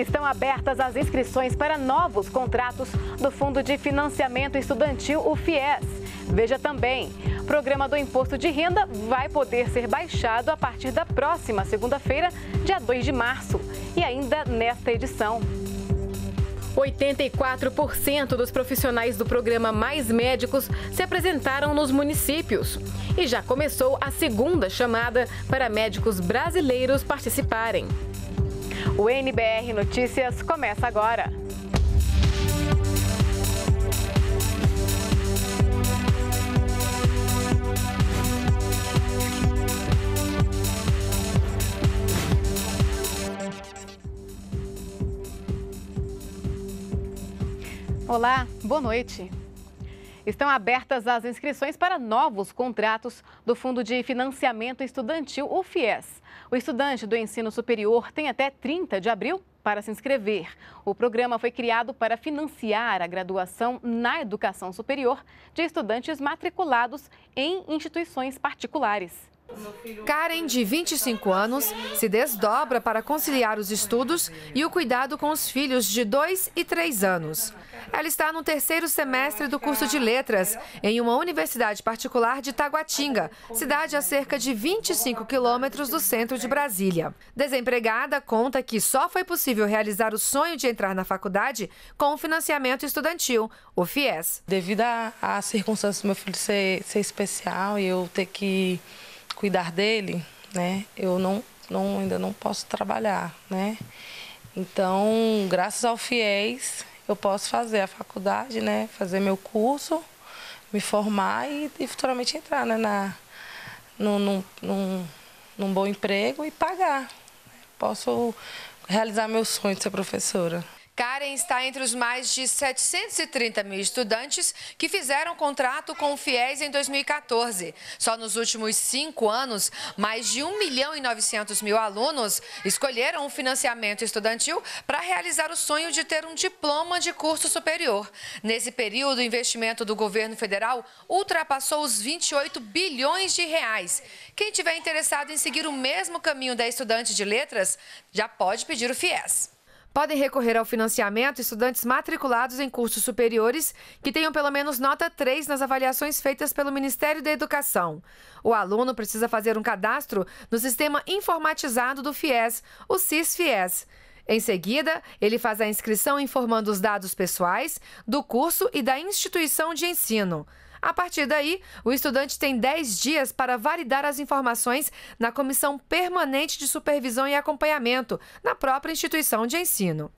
Estão abertas as inscrições para novos contratos do Fundo de Financiamento Estudantil, o FIES. Veja também, o programa do imposto de renda vai poder ser baixado a partir da próxima segunda-feira, dia 2 de março, e ainda nesta edição. 84% dos profissionais do programa Mais Médicos se apresentaram nos municípios. E já começou a segunda chamada para médicos brasileiros participarem. O NBR Notícias começa agora. Olá, boa noite. Estão abertas as inscrições para novos contratos do Fundo de Financiamento Estudantil, o FIES. O estudante do ensino superior tem até 30 de abril para se inscrever. O programa foi criado para financiar a graduação na educação superior de estudantes matriculados em instituições particulares. Karen, de 25 anos, se desdobra para conciliar os estudos e o cuidado com os filhos de 2 e 3 anos. Ela está no terceiro semestre do curso de Letras, em uma universidade particular de Taguatinga, cidade a cerca de 25 quilômetros do centro de Brasília. Desempregada, conta que só foi possível realizar o sonho de entrar na faculdade com o financiamento estudantil, o FIES. Devido às circunstâncias do meu filho ser, ser especial e eu ter que cuidar dele, né, eu não, não ainda não posso trabalhar, né? Então, graças ao FIES, eu posso fazer a faculdade, né, fazer meu curso, me formar e, e futuramente entrar, né, na no, num, num, num bom emprego e pagar. Posso realizar meu sonho de ser professora. Karen está entre os mais de 730 mil estudantes que fizeram contrato com o FIES em 2014. Só nos últimos cinco anos, mais de 1 milhão e 900 mil alunos escolheram o financiamento estudantil para realizar o sonho de ter um diploma de curso superior. Nesse período, o investimento do governo federal ultrapassou os 28 bilhões de reais. Quem tiver interessado em seguir o mesmo caminho da estudante de letras, já pode pedir o FIES. Podem recorrer ao financiamento estudantes matriculados em cursos superiores que tenham pelo menos nota 3 nas avaliações feitas pelo Ministério da Educação. O aluno precisa fazer um cadastro no sistema informatizado do FIES, o SIS-FIES. Em seguida, ele faz a inscrição informando os dados pessoais do curso e da instituição de ensino. A partir daí, o estudante tem 10 dias para validar as informações na Comissão Permanente de Supervisão e Acompanhamento, na própria instituição de ensino.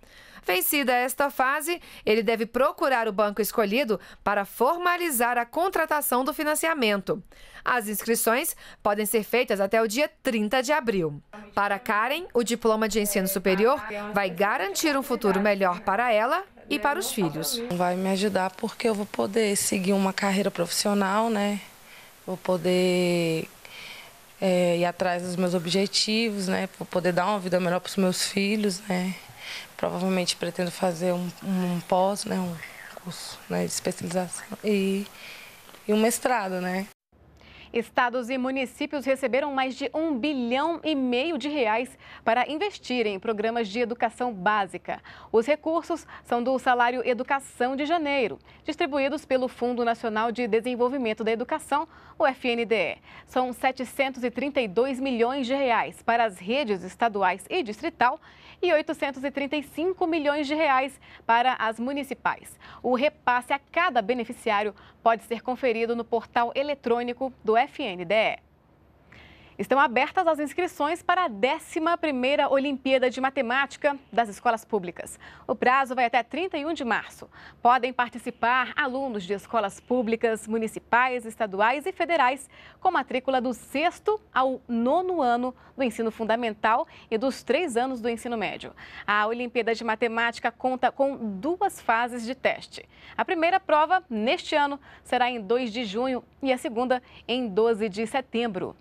Vencida esta fase, ele deve procurar o banco escolhido para formalizar a contratação do financiamento. As inscrições podem ser feitas até o dia 30 de abril. Para Karen, o diploma de ensino superior vai garantir um futuro melhor para ela e para os filhos. Vai me ajudar porque eu vou poder seguir uma carreira profissional, né? Vou poder é, ir atrás dos meus objetivos, né? Vou poder dar uma vida melhor para os meus filhos, né? Provavelmente pretendo fazer um, um pós, né? Um curso né? de especialização e, e um mestrado, né? Estados e municípios receberam mais de um bilhão e meio de reais para investir em programas de educação básica. Os recursos são do salário Educação de Janeiro, distribuídos pelo Fundo Nacional de Desenvolvimento da Educação, o FNDE. São 732 milhões de reais para as redes estaduais e distrital e 835 milhões de reais para as municipais. O repasse a cada beneficiário pode ser conferido no portal eletrônico do FNDE. Estão abertas as inscrições para a 11ª Olimpíada de Matemática das escolas públicas. O prazo vai até 31 de março. Podem participar alunos de escolas públicas, municipais, estaduais e federais com matrícula do 6 ao 9 ano do ensino fundamental e dos 3 anos do ensino médio. A Olimpíada de Matemática conta com duas fases de teste. A primeira prova neste ano será em 2 de junho e a segunda em 12 de setembro.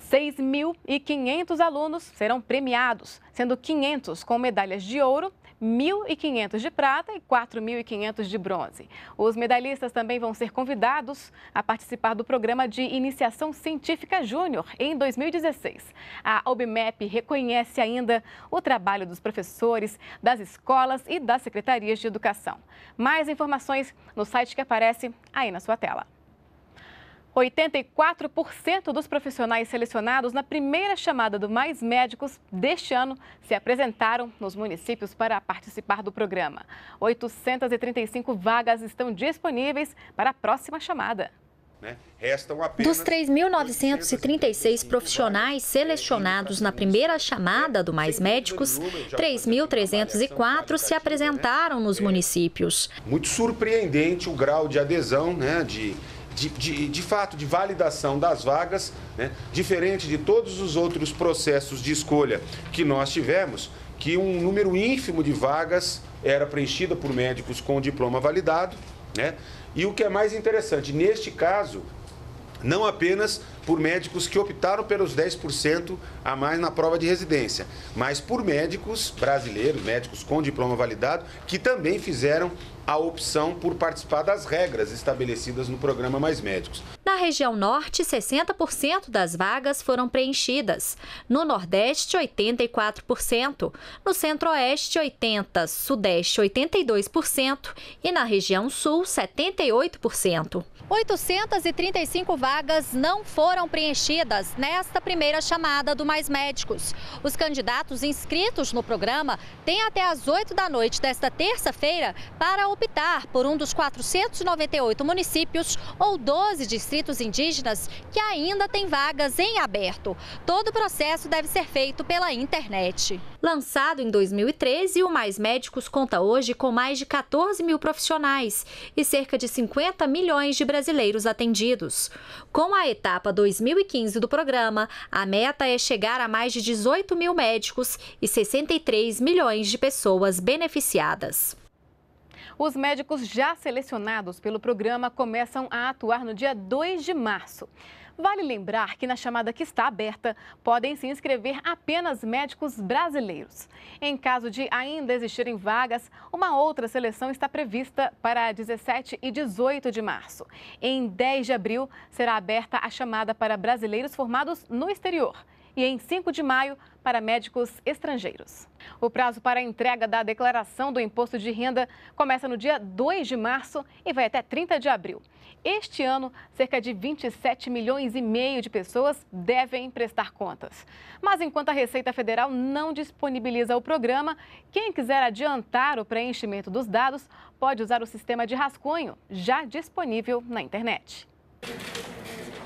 6.500 alunos serão premiados, sendo 500 com medalhas de ouro 1.500 de prata e 4.500 de bronze. Os medalhistas também vão ser convidados a participar do programa de Iniciação Científica Júnior em 2016. A OBMEP reconhece ainda o trabalho dos professores, das escolas e das secretarias de educação. Mais informações no site que aparece aí na sua tela. 84% dos profissionais selecionados na primeira chamada do Mais Médicos deste ano se apresentaram nos municípios para participar do programa. 835 vagas estão disponíveis para a próxima chamada. Né? Dos 3.936 profissionais selecionados na primeira chamada do Mais né? Médicos, 3.304 se né? apresentaram nos é. municípios. Muito surpreendente o grau de adesão, né, de de, de, de, fato, de validação das vagas, né? diferente de todos os outros processos de escolha que nós tivemos, que um número ínfimo de vagas era preenchida por médicos com diploma validado. Né? E o que é mais interessante, neste caso, não apenas por médicos que optaram pelos 10% a mais na prova de residência, mas por médicos brasileiros, médicos com diploma validado, que também fizeram a opção por participar das regras estabelecidas no programa Mais Médicos. Na região norte, 60% das vagas foram preenchidas. No nordeste, 84%. No centro-oeste, 80%. Sudeste, 82%. E na região sul, 78%. 835 vagas não foram preenchidas nesta primeira chamada do Mais Médicos. Os candidatos inscritos no programa têm até as 8 da noite desta terça-feira para optar por um dos 498 municípios ou 12 distritos indígenas que ainda tem vagas em aberto. Todo o processo deve ser feito pela internet. Lançado em 2013, o Mais Médicos conta hoje com mais de 14 mil profissionais e cerca de 50 milhões de brasileiros atendidos. Com a etapa 2015 do programa, a meta é chegar a mais de 18 mil médicos e 63 milhões de pessoas beneficiadas. Os médicos já selecionados pelo programa começam a atuar no dia 2 de março. Vale lembrar que na chamada que está aberta podem se inscrever apenas médicos brasileiros. Em caso de ainda existirem vagas, uma outra seleção está prevista para 17 e 18 de março. Em 10 de abril será aberta a chamada para brasileiros formados no exterior. E em 5 de maio para médicos estrangeiros. O prazo para a entrega da declaração do imposto de renda começa no dia 2 de março e vai até 30 de abril. Este ano, cerca de 27 milhões e meio de pessoas devem prestar contas. Mas enquanto a Receita Federal não disponibiliza o programa, quem quiser adiantar o preenchimento dos dados pode usar o sistema de rascunho já disponível na internet.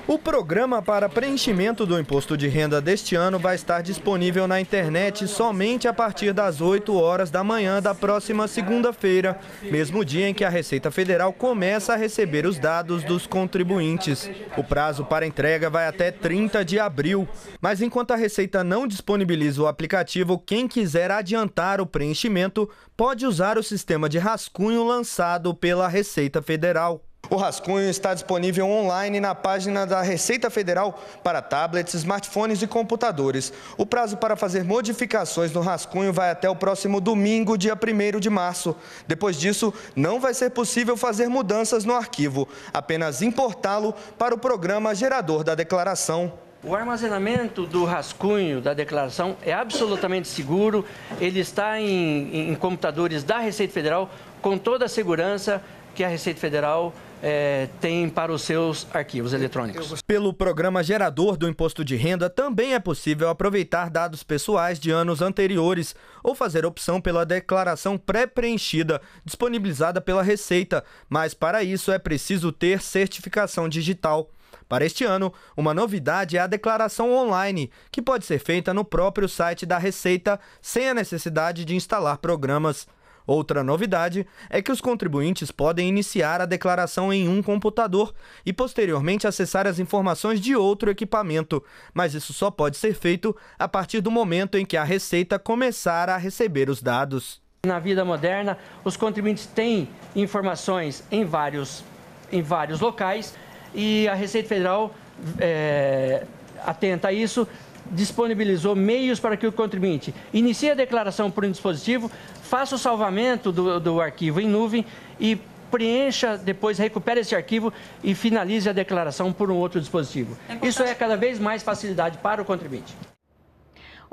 O programa para preenchimento do imposto de renda deste ano vai estar disponível na internet somente a partir das 8 horas da manhã da próxima segunda-feira, mesmo dia em que a Receita Federal começa a receber os dados dos contribuintes. O prazo para entrega vai até 30 de abril. Mas enquanto a Receita não disponibiliza o aplicativo, quem quiser adiantar o preenchimento pode usar o sistema de rascunho lançado pela Receita Federal. O rascunho está disponível online na página da Receita Federal para tablets, smartphones e computadores. O prazo para fazer modificações no rascunho vai até o próximo domingo, dia 1 de março. Depois disso, não vai ser possível fazer mudanças no arquivo, apenas importá-lo para o programa gerador da declaração. O armazenamento do rascunho da declaração é absolutamente seguro, ele está em, em computadores da Receita Federal com toda a segurança que a Receita Federal é, tem para os seus arquivos eletrônicos. Pelo programa gerador do imposto de renda, também é possível aproveitar dados pessoais de anos anteriores ou fazer opção pela declaração pré-preenchida, disponibilizada pela Receita, mas para isso é preciso ter certificação digital. Para este ano, uma novidade é a declaração online, que pode ser feita no próprio site da Receita, sem a necessidade de instalar programas. Outra novidade é que os contribuintes podem iniciar a declaração em um computador e posteriormente acessar as informações de outro equipamento, mas isso só pode ser feito a partir do momento em que a Receita começar a receber os dados. Na vida moderna, os contribuintes têm informações em vários, em vários locais e a Receita Federal, é, atenta a isso, disponibilizou meios para que o contribuinte inicie a declaração por um dispositivo, faça o salvamento do, do arquivo em nuvem e preencha, depois recupere esse arquivo e finalize a declaração por um outro dispositivo. É Isso é cada vez mais facilidade para o contribuinte.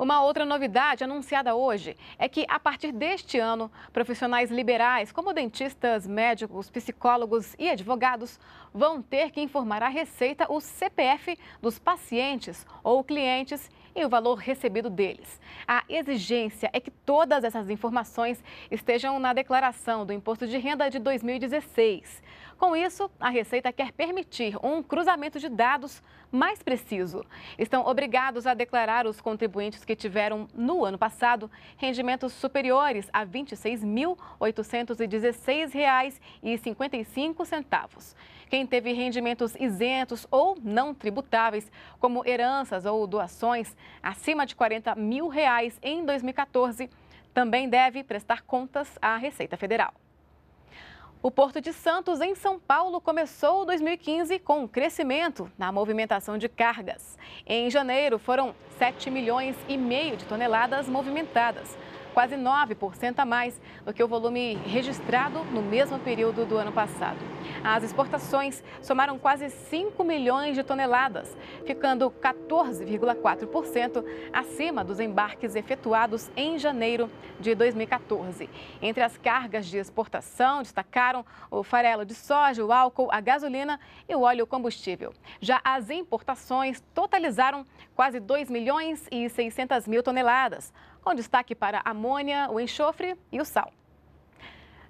Uma outra novidade anunciada hoje é que, a partir deste ano, profissionais liberais, como dentistas, médicos, psicólogos e advogados, vão ter que informar à Receita o CPF dos pacientes ou clientes e o valor recebido deles. A exigência é que todas essas informações estejam na declaração do Imposto de Renda de 2016. Com isso, a Receita quer permitir um cruzamento de dados mais preciso. Estão obrigados a declarar os contribuintes que tiveram, no ano passado, rendimentos superiores a R$ 26.816,55. Quem teve rendimentos isentos ou não tributáveis, como heranças ou doações, acima de R$ 40 mil reais em 2014, também deve prestar contas à Receita Federal. O Porto de Santos, em São Paulo, começou 2015 com um crescimento na movimentação de cargas. Em janeiro, foram 7 milhões e meio de toneladas movimentadas, quase 9% a mais do que o volume registrado no mesmo período do ano passado. As exportações somaram quase 5 milhões de toneladas, ficando 14,4% acima dos embarques efetuados em janeiro de 2014. Entre as cargas de exportação destacaram o farelo de soja, o álcool, a gasolina e o óleo combustível. Já as importações totalizaram quase 2 milhões e 600 mil toneladas, com destaque para a amônia, o enxofre e o sal.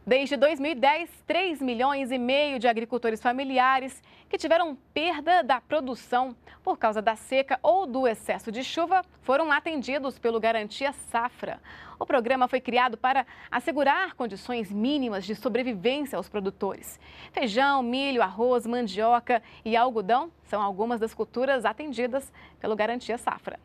Desde 2010, 3 milhões e meio de agricultores familiares que tiveram perda da produção por causa da seca ou do excesso de chuva foram atendidos pelo Garantia Safra. O programa foi criado para assegurar condições mínimas de sobrevivência aos produtores. Feijão, milho, arroz, mandioca e algodão são algumas das culturas atendidas pelo Garantia Safra.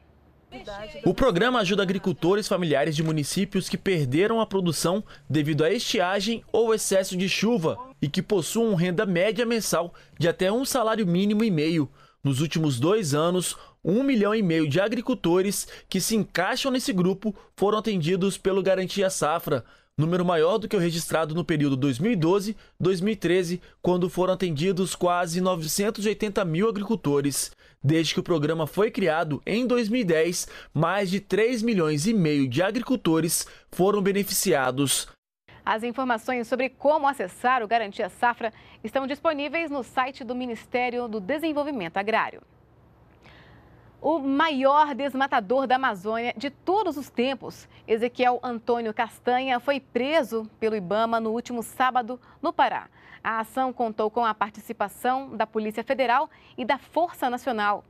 O programa ajuda agricultores familiares de municípios que perderam a produção devido à estiagem ou excesso de chuva e que possuam renda média mensal de até um salário mínimo e meio. Nos últimos dois anos, um milhão e meio de agricultores que se encaixam nesse grupo foram atendidos pelo Garantia Safra número maior do que o registrado no período 2012-2013, quando foram atendidos quase 980 mil agricultores. Desde que o programa foi criado em 2010, mais de 3 milhões e meio de agricultores foram beneficiados. As informações sobre como acessar o Garantia Safra estão disponíveis no site do Ministério do Desenvolvimento Agrário o maior desmatador da Amazônia de todos os tempos. Ezequiel Antônio Castanha foi preso pelo Ibama no último sábado no Pará. A ação contou com a participação da Polícia Federal e da Força Nacional.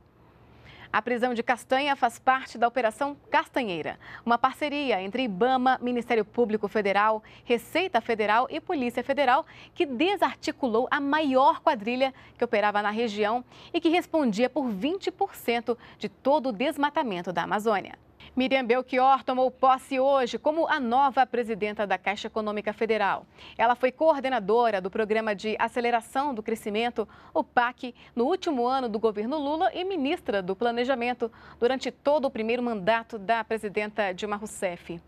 A prisão de Castanha faz parte da Operação Castanheira, uma parceria entre IBAMA, Ministério Público Federal, Receita Federal e Polícia Federal, que desarticulou a maior quadrilha que operava na região e que respondia por 20% de todo o desmatamento da Amazônia. Miriam Belchior tomou posse hoje como a nova presidenta da Caixa Econômica Federal. Ela foi coordenadora do Programa de Aceleração do Crescimento, o PAC, no último ano do governo Lula e ministra do Planejamento durante todo o primeiro mandato da presidenta Dilma Rousseff.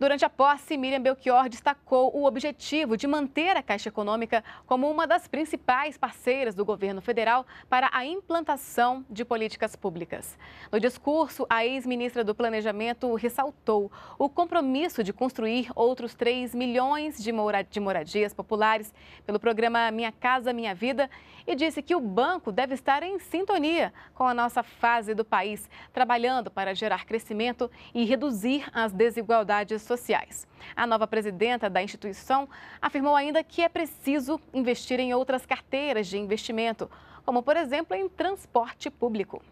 Durante a posse, Miriam Belchior destacou o objetivo de manter a Caixa Econômica como uma das principais parceiras do governo federal para a implantação de políticas públicas. No discurso, a ex-ministra do Planejamento ressaltou o compromisso de construir outros 3 milhões de, de moradias populares pelo programa Minha Casa Minha Vida e disse que o banco deve estar em sintonia com a nossa fase do país, trabalhando para gerar crescimento e reduzir as desigualdades sociais. A nova presidenta da instituição afirmou ainda que é preciso investir em outras carteiras de investimento, como, por exemplo, em transporte público.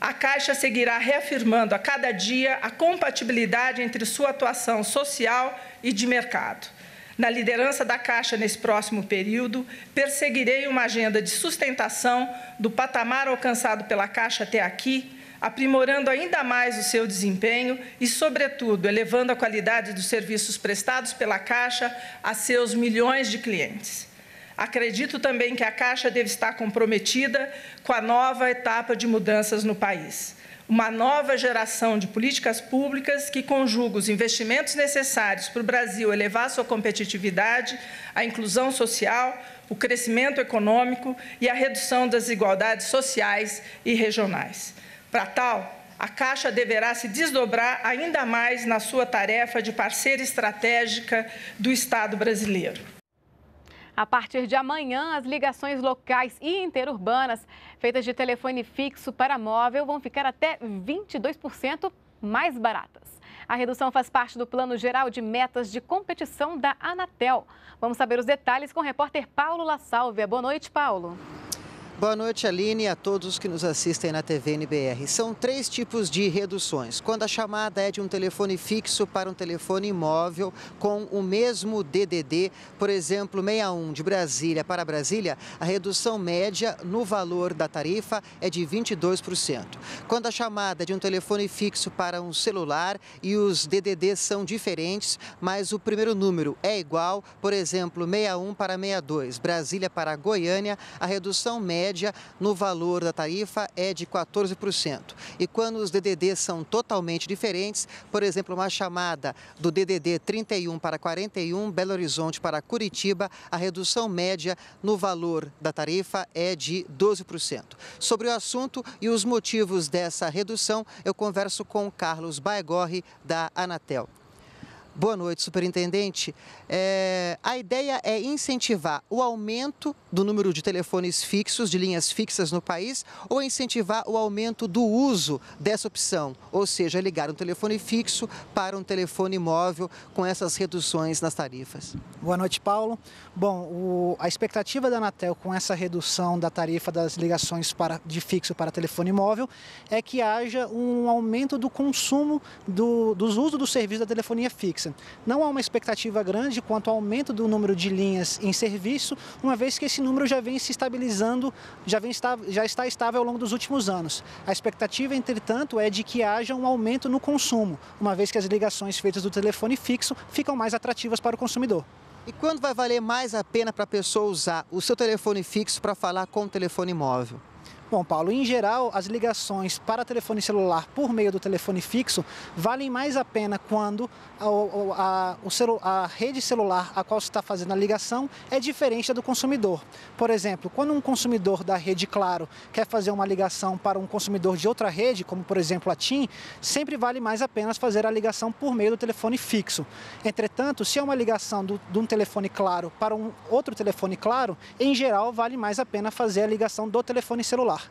A Caixa seguirá reafirmando a cada dia a compatibilidade entre sua atuação social e de mercado. Na liderança da Caixa nesse próximo período, perseguirei uma agenda de sustentação do patamar alcançado pela Caixa até aqui, aprimorando ainda mais o seu desempenho e, sobretudo, elevando a qualidade dos serviços prestados pela Caixa a seus milhões de clientes. Acredito também que a Caixa deve estar comprometida com a nova etapa de mudanças no país. Uma nova geração de políticas públicas que conjuga os investimentos necessários para o Brasil elevar sua competitividade, a inclusão social, o crescimento econômico e a redução das desigualdades sociais e regionais. Para tal, a Caixa deverá se desdobrar ainda mais na sua tarefa de parceira estratégica do Estado brasileiro. A partir de amanhã, as ligações locais e interurbanas feitas de telefone fixo para móvel vão ficar até 22% mais baratas. A redução faz parte do Plano Geral de Metas de Competição da Anatel. Vamos saber os detalhes com o repórter Paulo La Sálvia. Boa noite, Paulo. Boa noite, Aline, e a todos que nos assistem na TV NBR. São três tipos de reduções. Quando a chamada é de um telefone fixo para um telefone móvel com o mesmo DDD, por exemplo, 61 de Brasília para Brasília, a redução média no valor da tarifa é de 22%. Quando a chamada é de um telefone fixo para um celular e os DDDs são diferentes, mas o primeiro número é igual, por exemplo, 61 para 62, Brasília para Goiânia, a redução média média no valor da tarifa é de 14%. E quando os DDDs são totalmente diferentes, por exemplo, uma chamada do DDD 31 para 41, Belo Horizonte para Curitiba, a redução média no valor da tarifa é de 12%. Sobre o assunto e os motivos dessa redução, eu converso com Carlos Baegorri, da Anatel. Boa noite, superintendente. É, a ideia é incentivar o aumento do número de telefones fixos, de linhas fixas no país, ou incentivar o aumento do uso dessa opção, ou seja, ligar um telefone fixo para um telefone móvel com essas reduções nas tarifas. Boa noite, Paulo. Bom, o, a expectativa da Anatel com essa redução da tarifa das ligações para, de fixo para telefone móvel é que haja um aumento do consumo do, dos usos do serviço da telefonia fixa. Não há uma expectativa grande quanto ao aumento do número de linhas em serviço, uma vez que esse número já vem se estabilizando, já, vem, já está estável ao longo dos últimos anos. A expectativa, entretanto, é de que haja um aumento no consumo, uma vez que as ligações feitas do telefone fixo ficam mais atrativas para o consumidor. E quando vai valer mais a pena para a pessoa usar o seu telefone fixo para falar com o telefone móvel? Bom, Paulo, em geral, as ligações para telefone celular por meio do telefone fixo valem mais a pena quando a, a, a, a rede celular a qual se está fazendo a ligação é diferente da do consumidor. Por exemplo, quando um consumidor da rede Claro quer fazer uma ligação para um consumidor de outra rede, como por exemplo a TIM, sempre vale mais a pena fazer a ligação por meio do telefone fixo. Entretanto, se é uma ligação do, de um telefone Claro para um outro telefone Claro, em geral vale mais a pena fazer a ligação do telefone celular.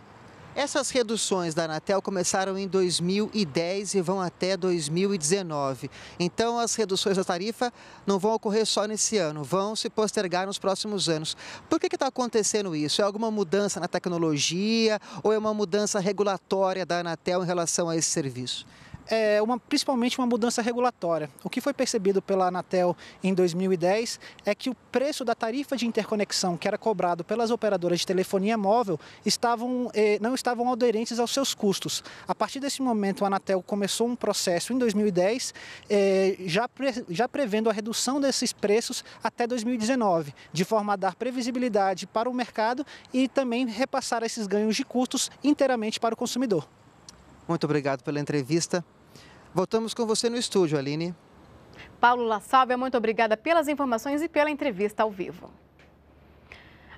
Essas reduções da Anatel começaram em 2010 e vão até 2019. Então, as reduções da tarifa não vão ocorrer só nesse ano, vão se postergar nos próximos anos. Por que está acontecendo isso? É alguma mudança na tecnologia ou é uma mudança regulatória da Anatel em relação a esse serviço? é, uma, principalmente uma mudança regulatória. O que foi percebido pela Anatel em 2010 é que o preço da tarifa de interconexão que era cobrado pelas operadoras de telefonia móvel estavam, eh, não estavam aderentes aos seus custos. A partir desse momento, a Anatel começou um processo em 2010, eh, é, já, pre, já prevendo a redução desses preços até 2019, de forma a dar previsibilidade para o mercado e também repassar esses ganhos de custos inteiramente para o consumidor. Muito obrigado pela entrevista. Voltamos com você no estúdio, Aline. Paulo La Salve, muito obrigada pelas informações e pela entrevista ao vivo.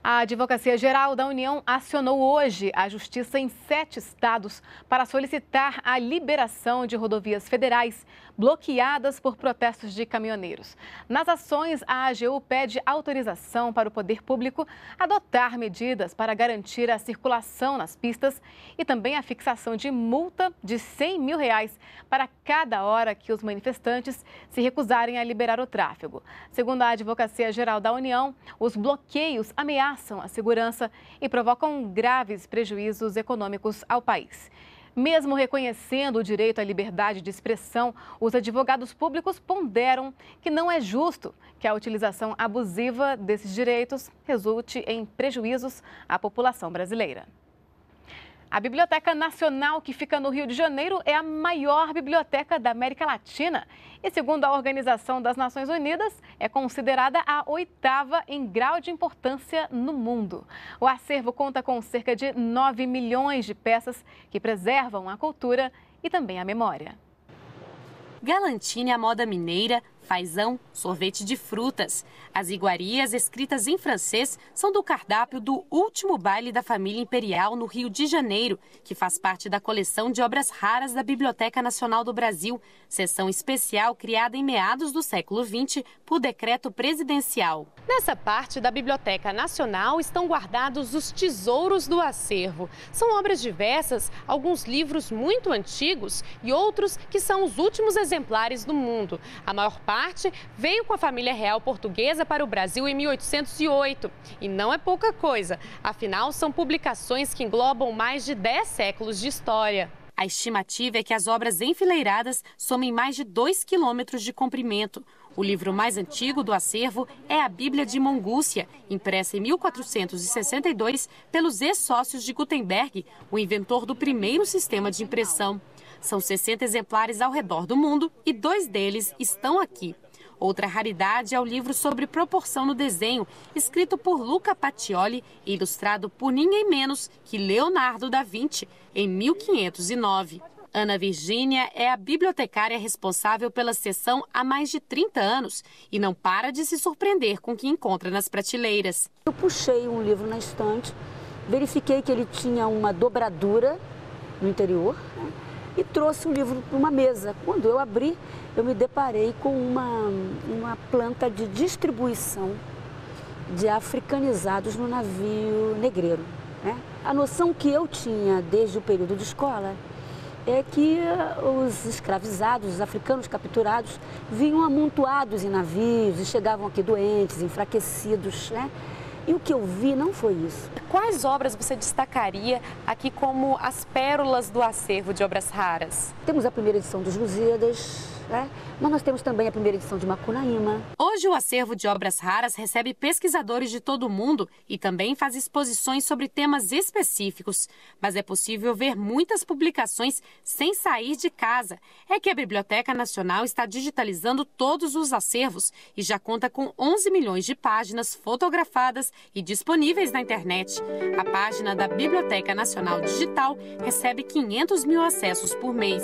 A Advocacia Geral da União acionou hoje a Justiça em sete estados para solicitar a liberação de rodovias federais bloqueadas por protestos de caminhoneiros. Nas ações, a AGU pede autorização para o poder público adotar medidas para garantir a circulação nas pistas e também a fixação de multa de 100 mil reais para cada hora que os manifestantes se recusarem a liberar o tráfego. Segundo a Advocacia Geral da União, os bloqueios ameaçam a segurança e provocam graves prejuízos econômicos ao país. Mesmo reconhecendo o direito à liberdade de expressão, os advogados públicos ponderam que não é justo que a utilização abusiva desses direitos resulte em prejuízos à população brasileira. A Biblioteca Nacional, que fica no Rio de Janeiro, é a maior biblioteca da América Latina e, segundo a Organização das Nações Unidas, é considerada a oitava em grau de importância no mundo. O acervo conta com cerca de 9 milhões de peças que preservam a cultura e também a memória. Galantine, é a moda mineira, Fazão, sorvete de frutas. As iguarias escritas em francês são do cardápio do último baile da família imperial no Rio de Janeiro, que faz parte da coleção de obras raras da Biblioteca Nacional do Brasil, seção especial criada em meados do século XX por decreto presidencial. Nessa parte da Biblioteca Nacional estão guardados os tesouros do acervo. São obras diversas, alguns livros muito antigos e outros que são os últimos exemplares do mundo. A maior parte parte, veio com a família real portuguesa para o Brasil em 1808. E não é pouca coisa, afinal, são publicações que englobam mais de 10 séculos de história. A estimativa é que as obras enfileiradas somem mais de 2 quilômetros de comprimento. O livro mais antigo do acervo é a Bíblia de Mongúcia, impressa em 1462 pelos ex-sócios de Gutenberg, o inventor do primeiro sistema de impressão. São 60 exemplares ao redor do mundo e dois deles estão aqui. Outra raridade é o livro sobre proporção no desenho, escrito por Luca Pacioli e ilustrado por ninguém menos que Leonardo da Vinci, em 1509. Ana Virgínia é a bibliotecária responsável pela seção há mais de 30 anos e não para de se surpreender com o que encontra nas prateleiras. Eu puxei um livro na estante, verifiquei que ele tinha uma dobradura no interior, né? e trouxe o livro para uma mesa. Quando eu abri, eu me deparei com uma, uma planta de distribuição de africanizados no navio negreiro. Né? A noção que eu tinha desde o período de escola é que eh, os escravizados, os africanos capturados, vinham amontoados em navios e chegavam aqui doentes, enfraquecidos, né? E o que eu vi não foi isso. Quais obras você destacaria aqui como as pérolas do acervo de obras raras? Temos a primeira edição dos Lusíadas, né? Mas nós temos também a primeira edição de Macunaíma. Hoje o acervo de obras raras recebe pesquisadores de todo o mundo e também faz exposições sobre temas específicos. Mas é possível ver muitas publicações sem sair de casa. É que a Biblioteca Nacional está digitalizando todos os acervos e já conta com 11 milhões de páginas fotografadas e disponíveis na internet. A página da Biblioteca Nacional Digital recebe 500 mil acessos por mês.